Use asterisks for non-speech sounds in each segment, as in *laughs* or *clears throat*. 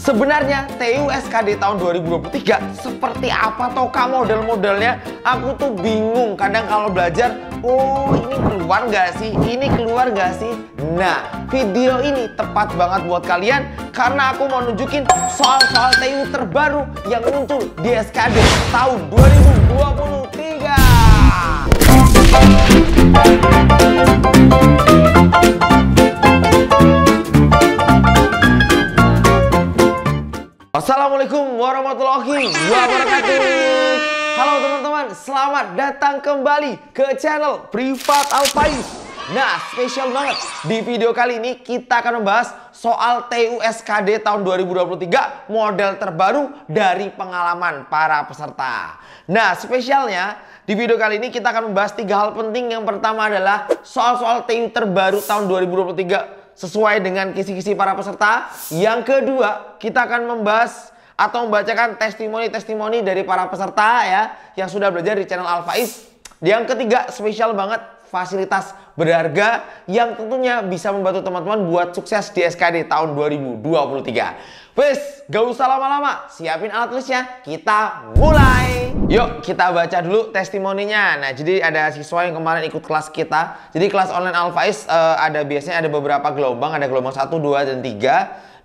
Sebenarnya TUSKD tahun 2023 seperti apa toka model-modelnya? Aku tuh bingung kadang kalau belajar, oh ini keluar nggak sih? Ini keluar nggak sih? Nah, video ini tepat banget buat kalian karena aku mau nunjukin soal-soal TU terbaru yang muncul di SKD tahun 2023. Assalamualaikum warahmatullahi wabarakatuh. Halo teman-teman, selamat datang kembali ke channel Privat Alpais. Nah, spesial banget. Di video kali ini kita akan membahas soal TUSKD tahun 2023 model terbaru dari pengalaman para peserta. Nah, spesialnya di video kali ini kita akan membahas tiga hal penting. Yang pertama adalah soal-soal TU terbaru tahun 2023 sesuai dengan kisi-kisi para peserta. Yang kedua, kita akan membahas atau membacakan testimoni-testimoni dari para peserta ya yang sudah belajar di channel Alfaiz. Yang ketiga, spesial banget fasilitas berharga yang tentunya bisa membantu teman-teman buat sukses di SKD tahun 2023. Wes, gak usah lama-lama, siapin alat tulisnya, kita mulai. Yuk, kita baca dulu testimoninya. Nah, jadi ada siswa yang kemarin ikut kelas kita. Jadi kelas online Alfaiz uh, eh, ada biasanya ada beberapa gelombang, ada gelombang 1, 2, dan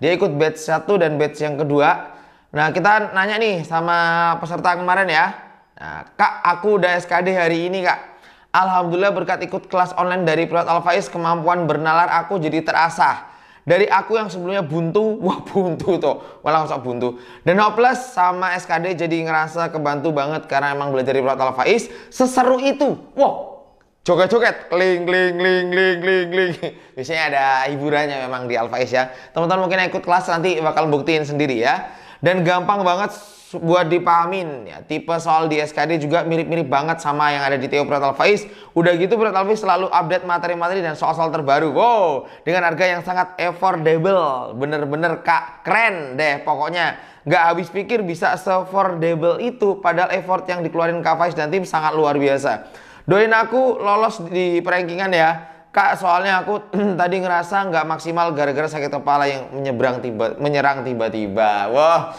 3. Dia ikut batch 1 dan batch yang kedua. Nah, kita nanya nih sama peserta kemarin ya. Nah, Kak, aku udah SKD hari ini, Kak. Alhamdulillah berkat ikut kelas online dari Pilot Alfaiz kemampuan bernalar aku jadi terasah. Dari aku yang sebelumnya buntu, *laughs* wah buntu tuh, walau sok buntu. Dan hopeless sama SKD jadi ngerasa kebantu banget karena emang belajar dari Pilot Alfaiz seseru itu. Wow, joget-joget, kling kling kling kling kling kling. *laughs* Biasanya ada hiburannya memang di Alfaiz ya. Teman-teman mungkin ikut kelas nanti bakal buktiin sendiri ya dan gampang banget buat dipahamin ya tipe soal di SKD juga mirip-mirip banget sama yang ada di Teo Pratal Faiz udah gitu Pratal Faiz selalu update materi-materi dan soal-soal terbaru wow dengan harga yang sangat affordable bener-bener kak keren deh pokoknya nggak habis pikir bisa affordable itu padahal effort yang dikeluarin Kak Faiz dan tim sangat luar biasa doain aku lolos di perankingan ya Kak, soalnya aku *clears throat* tadi ngerasa nggak maksimal gara-gara sakit kepala yang menyeberang tiba, menyerang tiba-tiba. Wah.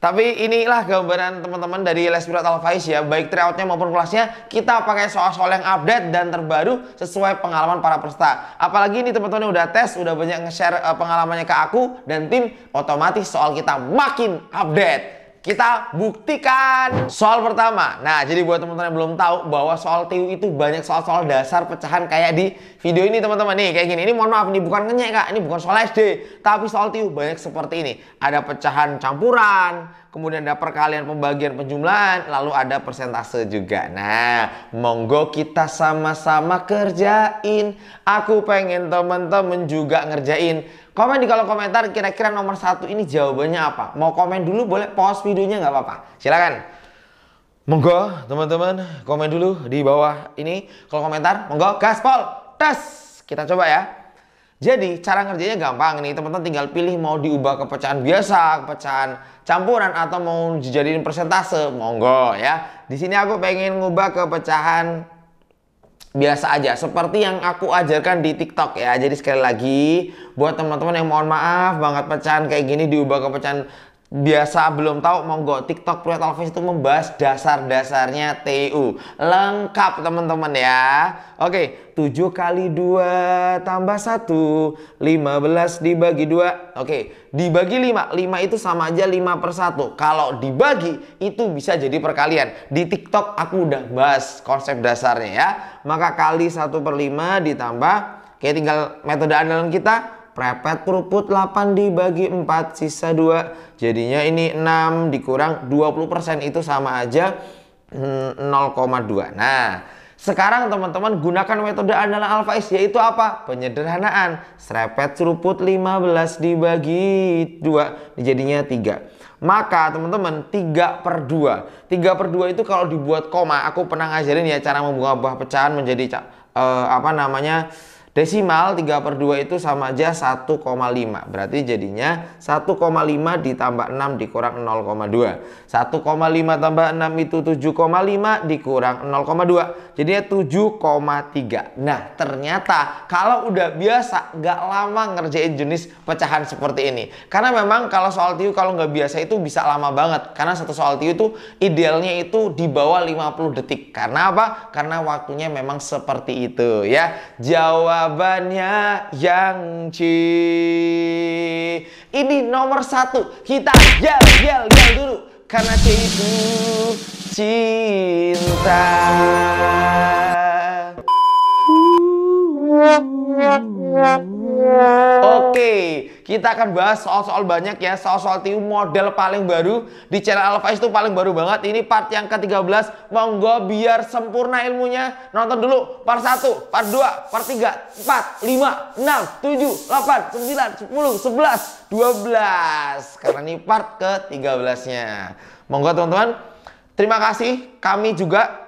Tapi inilah gambaran teman-teman dari Les Pilot ya, baik tryoutnya maupun kelasnya, kita pakai soal-soal yang update dan terbaru sesuai pengalaman para peserta. Apalagi ini teman-teman udah tes, udah banyak nge-share eh, pengalamannya ke aku dan tim, otomatis soal kita makin update kita buktikan. Soal pertama. Nah, jadi buat teman-teman yang belum tahu bahwa soal TU itu banyak soal-soal dasar pecahan kayak di video ini teman-teman. Nih, kayak gini. Ini mohon maaf, ini bukan ngenyek, Kak. Ini bukan soal SD. Tapi soal TU banyak seperti ini. Ada pecahan campuran, kemudian ada perkalian pembagian penjumlahan, lalu ada persentase juga. Nah, monggo kita sama-sama kerjain. Aku pengen teman-teman juga ngerjain Komen di kolom komentar kira-kira nomor satu ini jawabannya apa. Mau komen dulu boleh pause videonya nggak apa-apa. Silakan. Monggo teman-teman komen dulu di bawah ini kalau komentar. Monggo gaspol tes. Kita coba ya. Jadi cara ngerjainnya gampang nih teman-teman tinggal pilih mau diubah ke pecahan biasa, ke pecahan campuran atau mau dijadiin persentase, monggo ya. Di sini aku pengen ngubah ke pecahan biasa aja seperti yang aku ajarkan di TikTok ya. Jadi sekali lagi buat teman-teman yang mohon maaf banget pecahan kayak gini diubah ke pecahan biasa belum tahu monggo TikTok Pria Talvis itu membahas dasar-dasarnya TU lengkap teman-teman ya oke 7 kali 2 tambah 1 15 dibagi 2 oke dibagi 5 5 itu sama aja 5 per 1 kalau dibagi itu bisa jadi perkalian di TikTok aku udah bahas konsep dasarnya ya maka kali 1 per 5 ditambah oke tinggal metode andalan kita Prepet peruput 8 dibagi 4 sisa 2. Jadinya ini 6 dikurang 20% itu sama aja 0,2. Hmm, nah, sekarang teman-teman gunakan metode andalan alfa is yaitu apa? Penyederhanaan. Serepet seruput 15 dibagi 2 jadinya 3. Maka teman-teman 3 per 2. 3 per 2 itu kalau dibuat koma. Aku pernah ngajarin ya cara membuat buah pecahan menjadi uh, apa namanya Desimal 3 per 2 itu sama aja 1,5. Berarti jadinya 1,5 ditambah 6 dikurang 0,2. 1,5 tambah 6 itu 7,5 dikurang 0,2. Jadinya 7,3. Nah ternyata kalau udah biasa gak lama ngerjain jenis pecahan seperti ini. Karena memang kalau soal TIU kalau gak biasa itu bisa lama banget. Karena satu soal TIU itu idealnya itu di bawah 50 detik. Karena apa? Karena waktunya memang seperti itu ya. Jawab jawabannya yang C. Ini nomor satu. Kita yel yel yel dulu karena C itu cinta. Oke, okay. Kita akan bahas soal-soal banyak ya, soal-soal TU model paling baru di channel Alfa itu paling baru banget. Ini part yang ke-13. Monggo biar sempurna ilmunya. Nonton dulu part 1, part 2, part 3, 4, 5, 6, 7, 8, 9, 10, 11, 12. Karena ini part ke-13-nya. Monggo teman-teman, terima kasih. Kami juga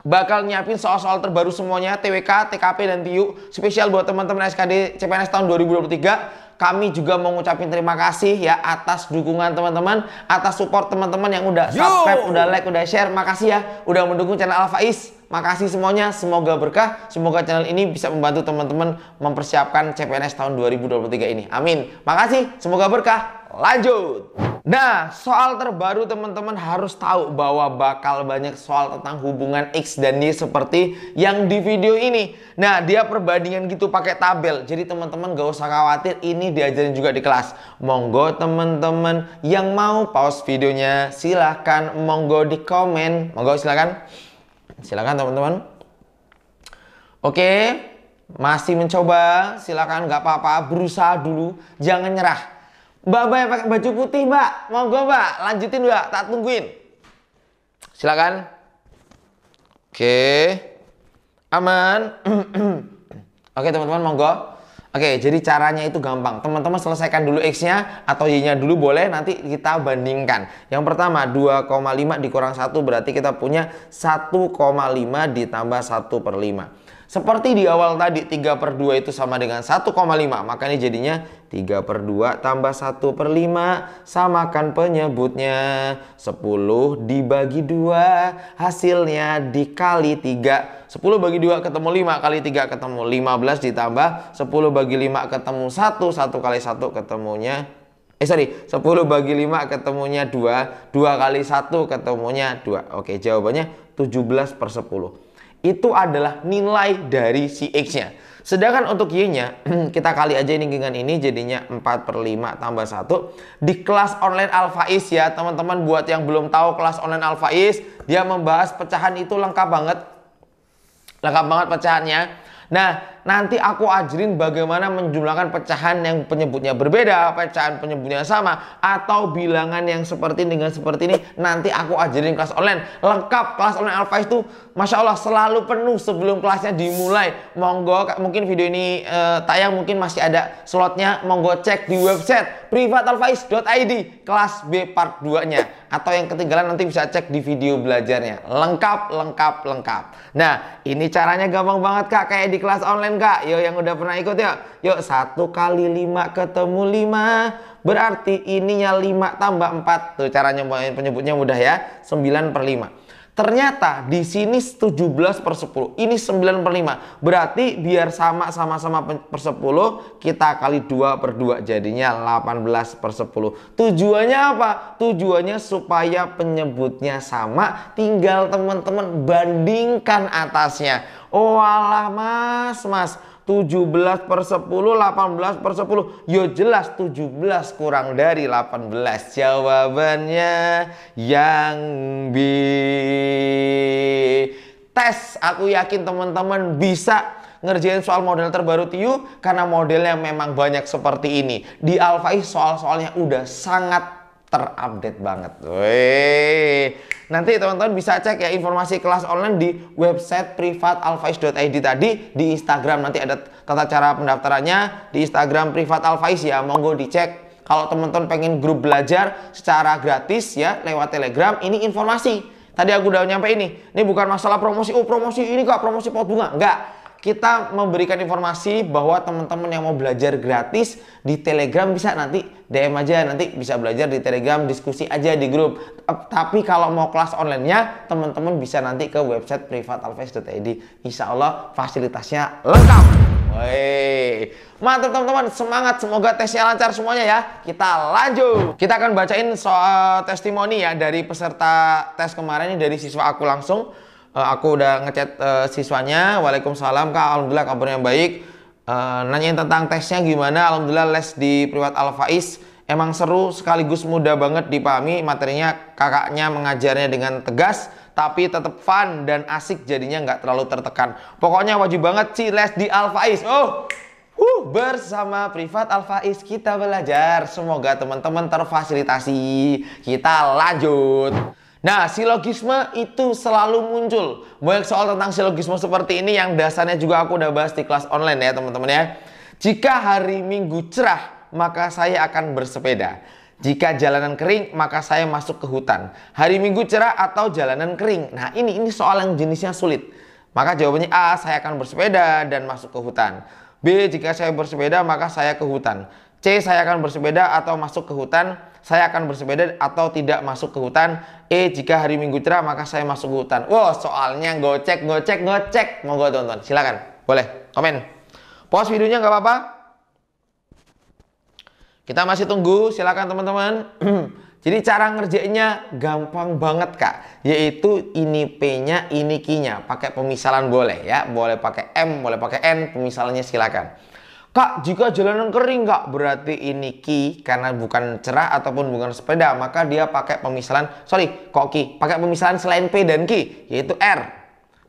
bakal nyiapin soal-soal terbaru semuanya TWK, TKP dan TIU spesial buat teman-teman SKD CPNS tahun 2023 kami juga mau ngucapin terima kasih ya atas dukungan teman-teman, atas support teman-teman yang udah Yo. subscribe, udah like, udah share. Makasih ya udah mendukung channel Alfaiz. Makasih semuanya, semoga berkah, semoga channel ini bisa membantu teman-teman mempersiapkan CPNS tahun 2023 ini. Amin. Makasih, semoga berkah. Lanjut. Nah, soal terbaru teman-teman harus tahu bahwa bakal banyak soal tentang hubungan X dan Y seperti yang di video ini. Nah, dia perbandingan gitu pakai tabel. Jadi teman-teman gak usah khawatir, ini diajarin juga di kelas. Monggo teman-teman yang mau pause videonya, silahkan monggo di komen. Monggo silahkan. Silahkan teman-teman. Oke, masih mencoba, silahkan gak apa-apa, berusaha dulu, jangan nyerah. Mbak Mbak yang pakai baju putih Mbak, monggo Mbak, lanjutin Mbak, tak tungguin. Silakan. Oke, aman. *clears throat* Oke teman-teman monggo. Oke, jadi caranya itu gampang. Teman-teman selesaikan dulu X-nya atau Y-nya dulu boleh, nanti kita bandingkan. Yang pertama, 2,5 dikurang 1 berarti kita punya 1,5 ditambah 1 per 5. Seperti di awal tadi 3 per 2 itu sama dengan 1,5 makanya jadinya 3 per 2 tambah 1 per 5 samakan penyebutnya 10 dibagi 2 hasilnya dikali 3 10 bagi 2 ketemu 5 kali 3 ketemu 15 ditambah 10 bagi 5 ketemu 1 1 kali 1 ketemunya Eh sorry, 10 bagi 5 ketemunya 2, 2 kali 1 ketemunya 2. Oke, jawabannya 17 per 10 itu adalah nilai dari si X-nya. Sedangkan untuk Y-nya, *clears throat* kita kali aja ini dengan ini jadinya 4 per 5 tambah 1. Di kelas online is ya, teman-teman buat yang belum tahu kelas online is dia membahas pecahan itu lengkap banget. Lengkap banget pecahannya. Nah, nanti aku ajarin bagaimana menjumlahkan pecahan yang penyebutnya berbeda, pecahan penyebutnya sama, atau bilangan yang seperti ini dengan seperti ini, nanti aku ajarin kelas online. Lengkap kelas online Alfa itu, Masya Allah selalu penuh sebelum kelasnya dimulai. Monggo, mungkin video ini uh, tayang mungkin masih ada slotnya, monggo cek di website privatalfaiz.id kelas B part 2-nya. Atau yang ketinggalan nanti bisa cek di video belajarnya. Lengkap, lengkap, lengkap. Nah, ini caranya gampang banget kak, kayak di kelas online kalian kak? Yo yang udah pernah ikut ya. Yuk satu kali lima ketemu lima. Berarti ininya lima tambah empat. Tuh cara penyebutnya mudah ya. Sembilan per lima. Ternyata di sini belas per sepuluh Ini sembilan per lima Berarti biar sama-sama-sama per sepuluh kita kali dua per dua Jadinya delapan belas per sepuluh. Tujuannya apa? Tujuannya supaya penyebutnya sama. Tinggal teman-teman bandingkan atasnya. Oh alah mas, mas 17 per 10, 18 per 10 Ya jelas 17 kurang dari 18 Jawabannya yang B Tes, aku yakin teman-teman bisa ngerjain soal model terbaru TIU karena modelnya memang banyak seperti ini. Di Alfaiz soal-soalnya udah sangat terupdate banget. Nanti teman-teman bisa cek ya informasi kelas online di website privat tadi di Instagram nanti ada tata cara pendaftarannya di Instagram privat ya monggo dicek. Kalau teman-teman pengen grup belajar secara gratis ya lewat Telegram ini informasi. Tadi aku udah nyampe ini. Ini bukan masalah promosi, oh promosi ini kok promosi pot bunga. Enggak kita memberikan informasi bahwa teman-teman yang mau belajar gratis di Telegram bisa nanti DM aja nanti bisa belajar di Telegram diskusi aja di grup tapi kalau mau kelas online-nya teman-teman bisa nanti ke website privatalves.id insya Allah fasilitasnya lengkap Woi, mantap teman-teman, semangat semoga tesnya lancar semuanya ya. Kita lanjut. Kita akan bacain soal testimoni ya dari peserta tes kemarin dari siswa aku langsung uh, aku udah ngechat uh, siswanya waalaikumsalam kak alhamdulillah kabarnya baik uh, nanyain tentang tesnya gimana alhamdulillah les di privat al faiz emang seru sekaligus mudah banget dipahami materinya kakaknya mengajarnya dengan tegas tapi tetap fun dan asik jadinya nggak terlalu tertekan pokoknya wajib banget sih les di al faiz oh Uh, bersama Privat Alfaiz kita belajar. Semoga teman-teman terfasilitasi. Kita lanjut. Nah, silogisme itu selalu muncul. Banyak soal tentang silogisme seperti ini yang dasarnya juga aku udah bahas di kelas online ya, teman-teman ya. Jika hari Minggu cerah, maka saya akan bersepeda. Jika jalanan kering, maka saya masuk ke hutan. Hari Minggu cerah atau jalanan kering. Nah, ini ini soal yang jenisnya sulit. Maka jawabannya A, saya akan bersepeda dan masuk ke hutan. B, jika saya bersepeda, maka saya ke hutan. C, saya akan bersepeda atau masuk ke hutan saya akan bersepeda atau tidak masuk ke hutan. Eh, jika hari Minggu cerah, maka saya masuk ke hutan. Wow, soalnya gocek, gocek, gocek. Mau gue tonton, silakan. Boleh, komen. Post videonya nggak apa-apa. Kita masih tunggu, silakan teman-teman. *clears throat* Jadi cara ngerjainnya gampang banget kak, yaitu ini p-nya, ini q-nya. Pakai pemisalan boleh ya, boleh pakai m, boleh pakai n, pemisalannya silakan. Kak, jika jalanan kering kak, berarti ini ki karena bukan cerah ataupun bukan sepeda, maka dia pakai pemisahan, sorry, kok ki, pakai pemisahan selain P dan ki, yaitu R.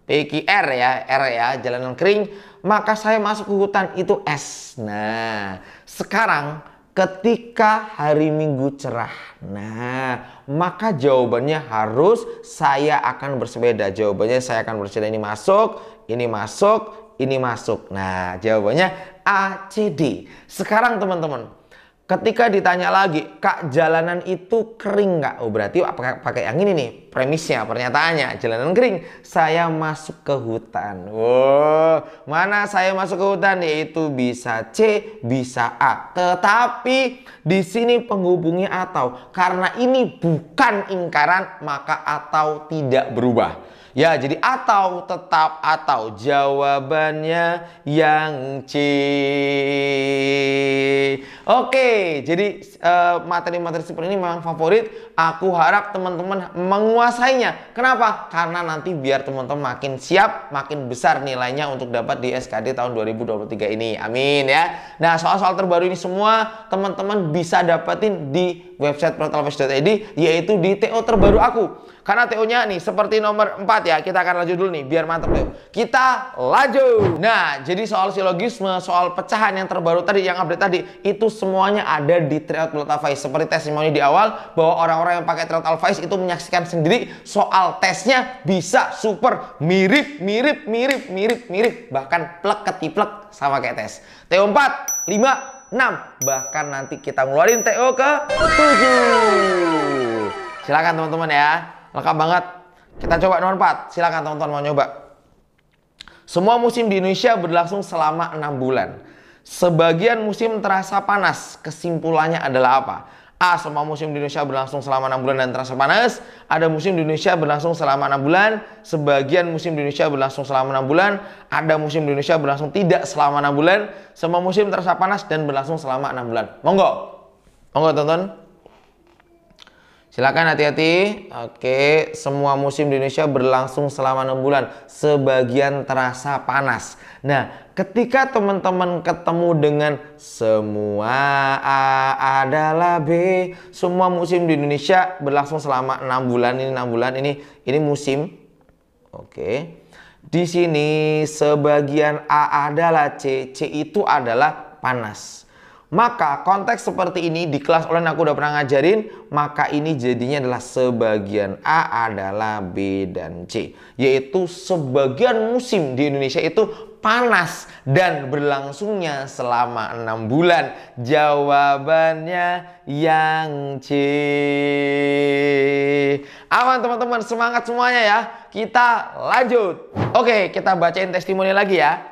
P, ki, r ya, R ya, jalanan kering, maka saya masuk ke hutan itu S. Nah, sekarang ketika hari Minggu cerah. Nah, maka jawabannya harus saya akan bersepeda. Jawabannya saya akan bersepeda ini masuk, ini masuk, ini masuk. Nah, jawabannya ACD. Sekarang teman-teman, ketika ditanya lagi, Kak jalanan itu kering nggak? Oh berarti pakai, pakai yang ini nih, premisnya, pernyataannya. Jalanan kering, saya masuk ke hutan. Oh, mana saya masuk ke hutan? Yaitu bisa C, bisa A. Tetapi di sini penghubungnya atau. Karena ini bukan ingkaran, maka atau tidak berubah. Ya, jadi atau tetap atau jawabannya yang C. Oke, jadi eh, materi-materi uh, seperti ini memang favorit. Aku harap teman-teman menguasainya. Kenapa? Karena nanti biar teman-teman makin siap, makin besar nilainya untuk dapat di SKD tahun 2023 ini. Amin ya. Nah, soal-soal terbaru ini semua teman-teman bisa dapetin di website protalves.id yaitu di TO terbaru aku. Karena TO-nya nih seperti nomor 4 ya, kita akan lanjut dulu nih biar mantep yuk. Kita lanjut. Nah, jadi soal silogisme, soal pecahan yang terbaru tadi yang update tadi itu semuanya ada di Tryout Multivice seperti testimoni di awal bahwa orang-orang yang pakai Tryout Alvice itu menyaksikan sendiri soal tesnya bisa super mirip mirip mirip mirip mirip bahkan plek ketiplek sama kayak tes. TO 4, 5, 6 bahkan nanti kita ngeluarin TO ke 7 silakan teman-teman ya lengkap banget kita coba nomor 4 silakan teman-teman mau nyoba semua musim di Indonesia berlangsung selama enam bulan sebagian musim terasa panas kesimpulannya adalah apa A semua musim di Indonesia berlangsung selama enam bulan dan terasa panas. Ada musim di Indonesia berlangsung selama enam bulan. Sebagian musim di Indonesia berlangsung selama enam bulan. Ada musim di Indonesia berlangsung tidak selama enam bulan. Semua musim terasa panas dan berlangsung selama enam bulan. Monggo, monggo tonton. Silakan hati-hati. Oke, semua musim di Indonesia berlangsung selama 6 bulan. Sebagian terasa panas. Nah, ketika teman-teman ketemu dengan semua A adalah B, semua musim di Indonesia berlangsung selama 6 bulan ini 6 bulan ini ini musim. Oke. Di sini sebagian A adalah C. C itu adalah panas. Maka konteks seperti ini di kelas online aku udah pernah ngajarin, maka ini jadinya adalah sebagian A adalah B dan C. Yaitu sebagian musim di Indonesia itu panas dan berlangsungnya selama enam bulan. Jawabannya yang C. Aman teman-teman, semangat semuanya ya. Kita lanjut. Oke, kita bacain testimoni lagi ya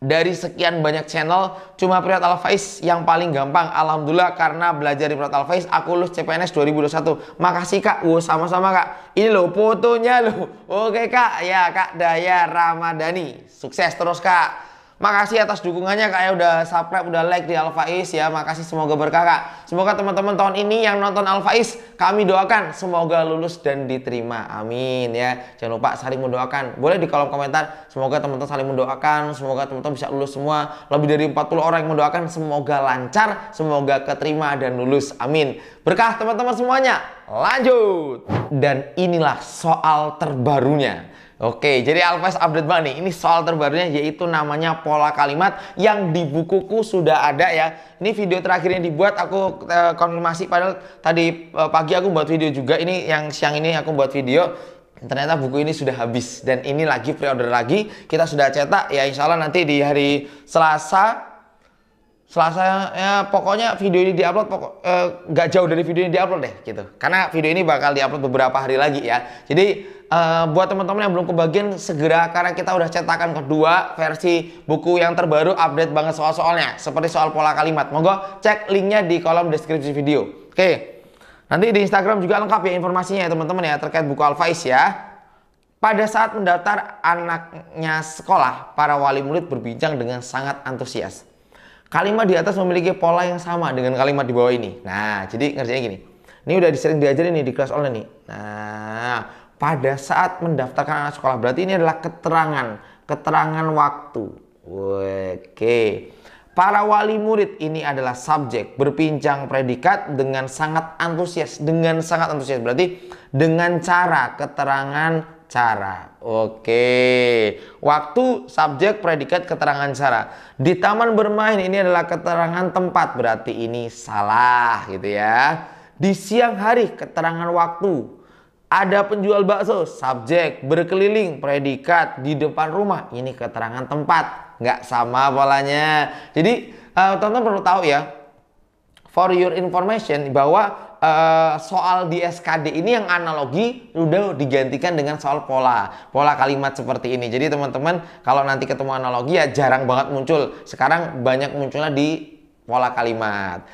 dari sekian banyak channel cuma Privat Alfaiz yang paling gampang Alhamdulillah karena belajar di Privat aku lulus CPNS 2021 makasih kak wow sama-sama kak ini loh fotonya loh oke kak ya kak Daya Ramadhani sukses terus kak Makasih atas dukungannya kak ya udah subscribe, udah like di Alfaiz ya. Makasih semoga berkah kak. Semoga teman-teman tahun ini yang nonton Alfaiz kami doakan semoga lulus dan diterima. Amin ya. Jangan lupa saling mendoakan. Boleh di kolom komentar semoga teman-teman saling mendoakan, semoga teman-teman bisa lulus semua. Lebih dari 40 orang yang mendoakan semoga lancar, semoga keterima dan lulus. Amin. Berkah teman-teman semuanya. Lanjut. Dan inilah soal terbarunya. Oke, jadi Alves update banget nih. Ini soal terbarunya yaitu namanya pola kalimat yang di bukuku sudah ada ya. Ini video terakhirnya dibuat aku e, konfirmasi padahal tadi e, pagi aku buat video juga. Ini yang siang ini aku buat video. Ternyata buku ini sudah habis dan ini lagi pre-order lagi. Kita sudah cetak ya insya Allah nanti di hari Selasa Selasa ya pokoknya video ini diupload pokok eh, nggak eh, jauh dari video ini diupload deh gitu. Karena video ini bakal diupload beberapa hari lagi ya. Jadi eh, buat teman-teman yang belum kebagian segera karena kita udah cetakan kedua versi buku yang terbaru update banget soal-soalnya seperti soal pola kalimat. Monggo cek linknya di kolom deskripsi video. Oke. Nanti di Instagram juga lengkap ya informasinya ya teman-teman ya terkait buku Alfaiz ya. Pada saat mendaftar anaknya sekolah, para wali murid berbincang dengan sangat antusias. Kalimat di atas memiliki pola yang sama dengan kalimat di bawah ini. Nah, jadi ngerjainnya gini. Ini udah sering diajarin nih di kelas online nih. Nah, pada saat mendaftarkan anak sekolah berarti ini adalah keterangan, keterangan waktu. Oke. Para wali murid ini adalah subjek berpincang predikat dengan sangat antusias, dengan sangat antusias berarti dengan cara keterangan cara. Oke. Waktu, subjek, predikat, keterangan cara. Di taman bermain ini adalah keterangan tempat, berarti ini salah gitu ya. Di siang hari keterangan waktu. Ada penjual bakso, subjek, berkeliling, predikat di depan rumah. Ini keterangan tempat, nggak sama polanya. Jadi, eh, teman teman-teman perlu tahu ya, for your information bahwa Eh, soal di SKD ini yang analogi udah digantikan dengan soal pola pola kalimat seperti ini jadi teman-teman kalau nanti ketemu analogi ya jarang banget muncul sekarang banyak munculnya di pola kalimat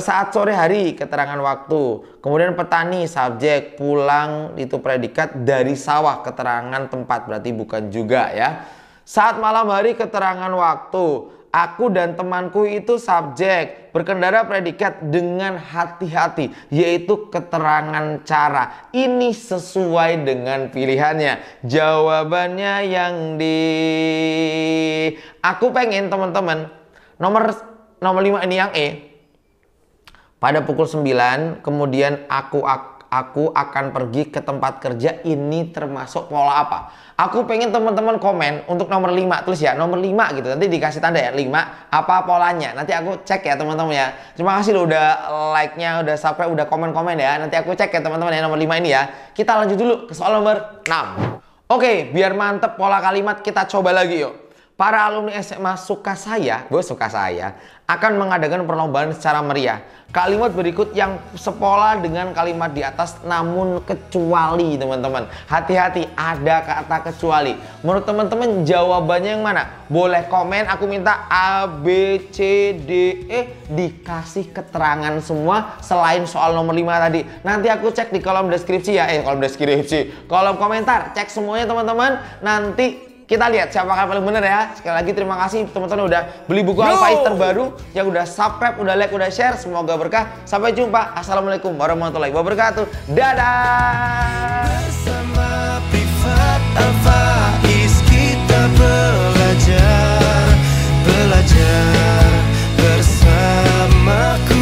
saat sore hari keterangan waktu kemudian petani subjek pulang itu predikat dari sawah keterangan tempat berarti bukan juga ya saat malam hari keterangan waktu aku dan temanku itu subjek berkendara predikat dengan hati-hati yaitu keterangan cara ini sesuai dengan pilihannya jawabannya yang di aku pengen teman-teman nomor nomor 5 ini yang E pada pukul 9 kemudian aku, aku aku akan pergi ke tempat kerja ini termasuk pola apa? Aku pengen teman-teman komen untuk nomor 5 tulis ya nomor 5 gitu. Nanti dikasih tanda ya 5 apa polanya. Nanti aku cek ya teman-teman ya. Terima kasih lo udah like-nya, udah subscribe, udah komen-komen ya. Nanti aku cek ya teman-teman ya nomor 5 ini ya. Kita lanjut dulu ke soal nomor 6. Oke, biar mantep pola kalimat kita coba lagi yuk para alumni SMA Suka Saya, gue suka saya, akan mengadakan perlombaan secara meriah. Kalimat berikut yang sepola dengan kalimat di atas namun kecuali teman-teman. Hati-hati ada kata kecuali. Menurut teman-teman jawabannya yang mana? Boleh komen aku minta A, B, C, D, E dikasih keterangan semua selain soal nomor 5 tadi. Nanti aku cek di kolom deskripsi ya, eh kolom deskripsi, kolom komentar. Cek semuanya teman-teman. Nanti kita lihat siapa yang paling benar ya. Sekali lagi terima kasih teman-teman udah beli buku Yo. Alfaiz terbaru, yang udah subscribe, udah like, udah share. Semoga berkah. Sampai jumpa. Assalamualaikum warahmatullahi wabarakatuh. Dadah.